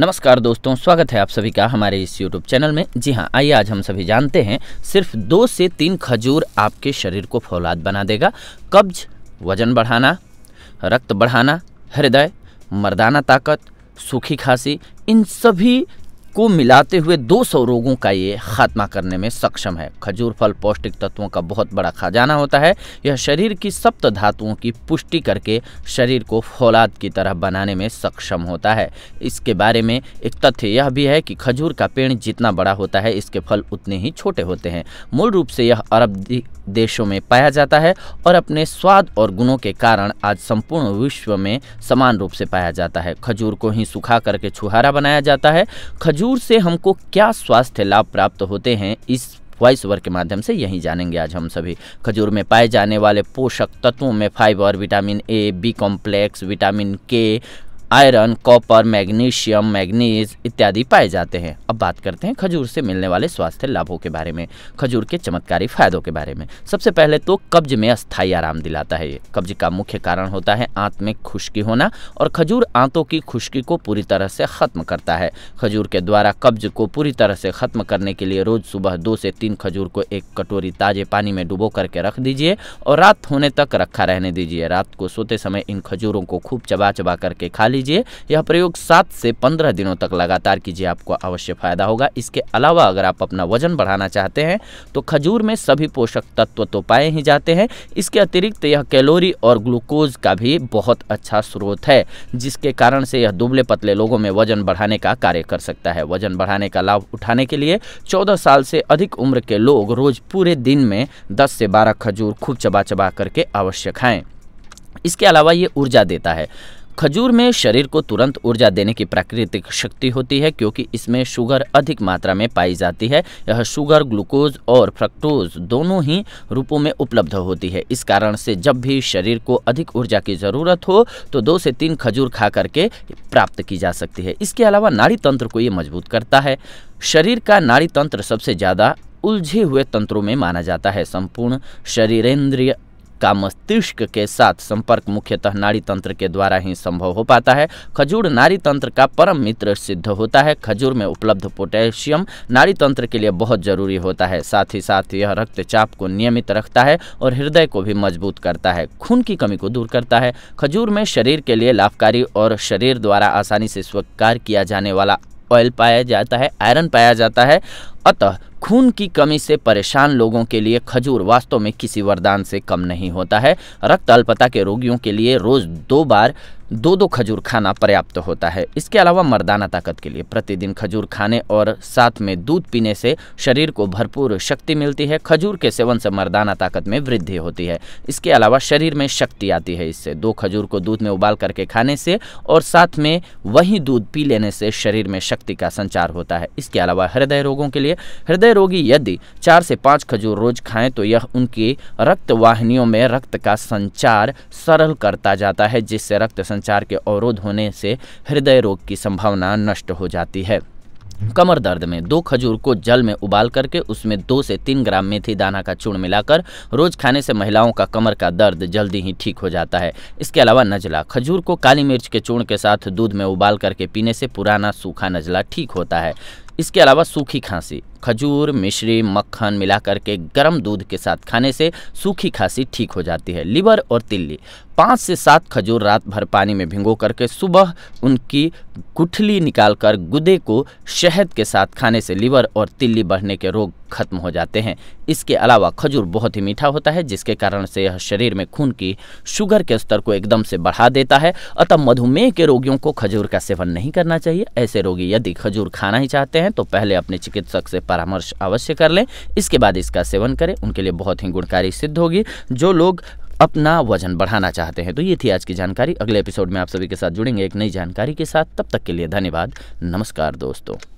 नमस्कार दोस्तों स्वागत है आप सभी का हमारे इस यूट्यूब चैनल में जी हाँ आइए आज हम सभी जानते हैं सिर्फ दो से तीन खजूर आपके शरीर को फौलाद बना देगा कब्ज वजन बढ़ाना रक्त बढ़ाना हृदय मर्दाना ताकत सूखी खांसी इन सभी को मिलाते हुए 200 रोगों का ये खात्मा करने में सक्षम है खजूर फल पौष्टिक तत्वों का बहुत बड़ा खजाना होता है यह शरीर की सप्त धातुओं की पुष्टि करके शरीर को फौलाद की तरह बनाने में सक्षम होता है इसके बारे में एक तथ्य यह भी है कि खजूर का पेड़ जितना बड़ा होता है इसके फल उतने ही छोटे होते हैं मूल रूप से यह अरब देशों में पाया जाता है और अपने स्वाद और गुणों के कारण आज संपूर्ण विश्व में समान रूप से पाया जाता है खजूर को ही सुखा करके छुहारा बनाया जाता है खजूर खजूर से हमको क्या स्वास्थ्य लाभ प्राप्त होते हैं इस वॉइस ओवर के माध्यम से यही जानेंगे आज हम सभी खजूर में पाए जाने वाले पोषक तत्वों में fibre vitamin A B complex vitamin K iron copper magnesium manganese इत्यादि पाए जाते हैं अब बात करते हैं खजूर से मिलने वाले स्वास्थ्य लाभों के बारे में खजूर के चमत्कारी फायदों के बारे में सबसे पहले तो कब्ज में अस्थायी आराम दिलाता है ये कब्ज का मुख्य कारण होता है आंत में खुश्की होना और खजूर आंतों की खुश्की को पूरी तरह से खत्म करता है खजूर के द्वारा कब्ज को पूरी तरह से खत्म करने के लिए रोज सुबह दो से तीन खजूर को एक कटोरी ताजे पानी में डुबो करके रख दीजिए और रात होने तक रखा रहने दीजिए रात को सोते समय इन खजूरों को खूब चबा चबा करके खा लीजिए यह प्रयोग सात से पंद्रह दिनों तक लगातार कीजिए आपको अवश्य फायदा होगा इसके अलावा अगर आप अपना वजन बढ़ाना चाहते हैं तो खजूर में सभी पोषक तत्व तो पाए ही जाते हैं इसके अतिरिक्त यह कैलोरी और ग्लूकोज का भी बहुत अच्छा स्रोत है जिसके कारण से यह दुबले पतले लोगों में वजन बढ़ाने का कार्य कर सकता है वजन बढ़ाने का लाभ उठाने के लिए चौदह साल से अधिक उम्र के लोग रोज पूरे दिन में दस से बारह खजूर खूब चबा चबा करके अवश्य खाएँ इसके अलावा ये ऊर्जा देता है खजूर में शरीर को तुरंत ऊर्जा देने की प्राकृतिक शक्ति होती है क्योंकि इसमें शुगर अधिक मात्रा में पाई जाती है यह शुगर ग्लूकोज और फ्रक्टोज दोनों ही रूपों में उपलब्ध होती है इस कारण से जब भी शरीर को अधिक ऊर्जा की ज़रूरत हो तो दो से तीन खजूर खा करके प्राप्त की जा सकती है इसके अलावा नाड़ी तंत्र को ये मजबूत करता है शरीर का नाड़ी तंत्र सबसे ज़्यादा उलझे हुए तंत्रों में माना जाता है संपूर्ण शरीरेंद्रिय का मस्तिष्क के साथ संपर्क मुख्यतः नारी तंत्र के द्वारा ही संभव हो पाता है खजूर नारी तंत्र का परम मित्र सिद्ध होता है खजूर में उपलब्ध पोटेशियम नारी तंत्र के लिए बहुत जरूरी होता है साथ ही साथ यह रक्तचाप को नियमित रखता है और हृदय को भी मजबूत करता है खून की कमी को दूर करता है खजूर में शरीर के लिए लाभकारी और शरीर द्वारा आसानी से स्वीकार किया जाने वाला ऑयल पाया जाता है आयरन पाया जाता है अतः खून की कमी से परेशान लोगों के लिए खजूर वास्तव में किसी वरदान से कम नहीं होता है रक्त अल्पता के रोगियों के लिए रोज दो बार दो दो खजूर खाना पर्याप्त होता है इसके अलावा मर्दाना ताकत के लिए प्रतिदिन खजूर खाने और साथ में दूध पीने से शरीर को भरपूर शक्ति मिलती है खजूर के सेवन से मर्दाना ताकत में वृद्धि होती है इसके अलावा शरीर में शक्ति आती है इससे दो खजूर को दूध में उबाल करके खाने से और साथ में वही दूध पी लेने से शरीर में शक्ति का संचार होता है इसके अलावा हृदय रोगों के लिए हृदय रोगी यदि चार से पाँच खजूर रोज खाएं तो यह उनकी रक्त वाहिनियों में रक्त का संचार सरल करता जाता है जिससे रक्त संचार के अवरोध होने से हृदय रोग की संभावना नष्ट हो जाती है कमर दर्द में दो खजूर को जल में उबाल करके उसमें दो से तीन ग्राम मेथी दाना का चूर्ण मिलाकर रोज खाने से महिलाओं का कमर का दर्द जल्दी ही ठीक हो जाता है इसके अलावा नजला खजूर को काली मिर्च के चूर्ण के साथ दूध में उबाल करके पीने से पुराना सूखा नजला ठीक होता है इसके अलावा सूखी खांसी खजूर मिश्री मक्खन मिला करके गर्म दूध के साथ खाने से सूखी खांसी ठीक हो जाती है लीवर और तिल्ली पाँच से सात खजूर रात भर पानी में भिंगो करके सुबह उनकी गुठली निकालकर गुदे को शहद के साथ खाने से लीवर और तिल्ली बढ़ने के रोग खत्म हो जाते हैं इसके अलावा खजूर बहुत ही मीठा होता है जिसके कारण से यह शरीर में खून की शुगर के स्तर को एकदम से बढ़ा देता है अतः मधुमेह के रोगियों को खजूर का सेवन नहीं करना चाहिए ऐसे रोगी यदि खजूर खाना ही चाहते हैं तो पहले अपने चिकित्सक से परामर्श अवश्य कर लें इसके बाद इसका सेवन करें उनके लिए बहुत ही गुणकारी सिद्ध होगी जो लोग अपना वजन बढ़ाना चाहते हैं तो ये थी आज की जानकारी अगले एपिसोड में आप सभी के साथ जुड़ेंगे एक नई जानकारी के साथ तब तक के लिए धन्यवाद नमस्कार दोस्तों